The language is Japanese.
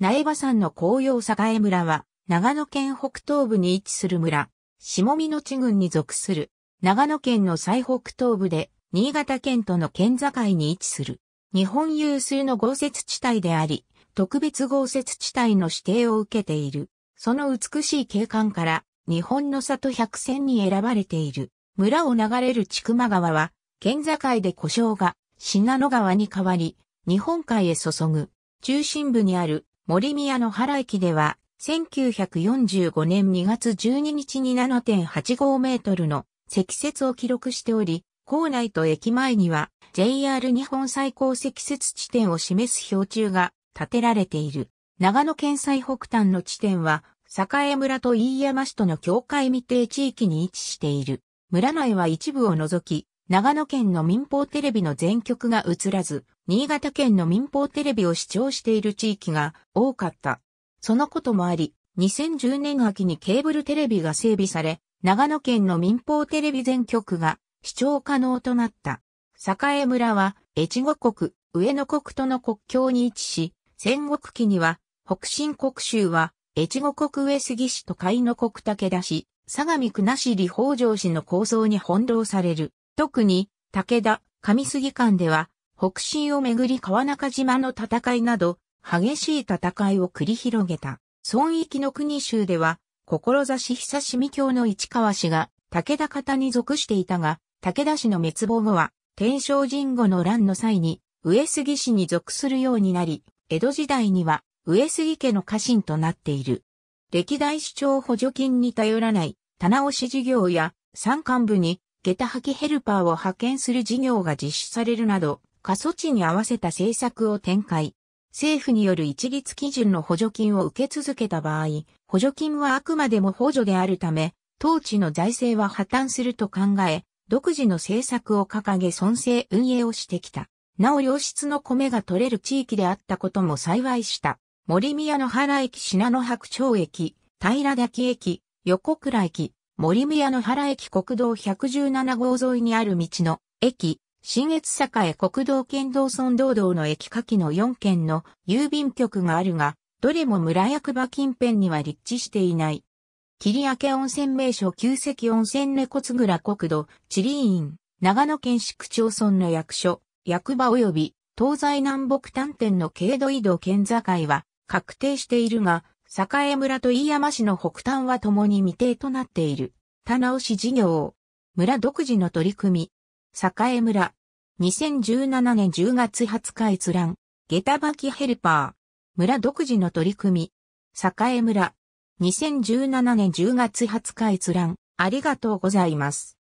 苗場山の紅葉栄村は、長野県北東部に位置する村、下見野地郡に属する、長野県の最北東部で、新潟県との県境に位置する、日本有数の豪雪地帯であり、特別豪雪地帯の指定を受けている。その美しい景観から、日本の里百選に選ばれている。村を流れる千曲川は、県境で故障が、信濃川に変わり、日本海へ注ぐ。中心部にある森宮の原駅では、1945年2月12日に7.85メートルの積雪を記録しており、校内と駅前には JR 日本最高積雪地点を示す標柱が建てられている。長野県最北端の地点は、栄村と飯山市との境界未定地域に位置している。村内は一部を除き、長野県の民放テレビの全局が映らず、新潟県の民放テレビを視聴している地域が多かった。そのこともあり、2010年秋にケーブルテレビが整備され、長野県の民放テレビ全局が視聴可能となった。栄村は、越後国、上野国との国境に位置し、戦国期には、北新国州は、越後国上杉市と海野国武田市、相模国なし里北条市の構想に翻弄される。特に、武田、上杉間では、北進をめぐり川中島の戦いなど、激しい戦いを繰り広げた。孫域の国州では、志久しみ教の市川氏が武田方に属していたが、武田氏の滅亡後は、天正神後の乱の際に、上杉氏に属するようになり、江戸時代には、上杉家の家臣となっている。歴代市長補助金に頼らない、棚押し事業や、山間部に下駄履きヘルパーを派遣する事業が実施されるなど、過疎地に合わせた政策を展開。政府による一律基準の補助金を受け続けた場合、補助金はあくまでも補助であるため、当地の財政は破綻すると考え、独自の政策を掲げ村政運営をしてきた。なお良質の米が取れる地域であったことも幸いした。森宮野原駅、品野白鳥駅、平滝駅、横倉駅、森宮野原駅国道117号沿いにある道の駅、新越栄国道県道村道道の駅下記の4県の郵便局があるが、どれも村役場近辺には立地していない。霧明温泉名所旧跡温泉猫津倉国土、地理院、長野県市区町村の役所、役場及び東西南北端点の経度移動県境は確定しているが、栄村と飯山市の北端は共に未定となっている。棚押し事業。村独自の取り組み。栄村。2017年10月20日閲覧。下駄履きヘルパー。村独自の取り組み。栄村。2017年10月20日閲覧。ありがとうございます。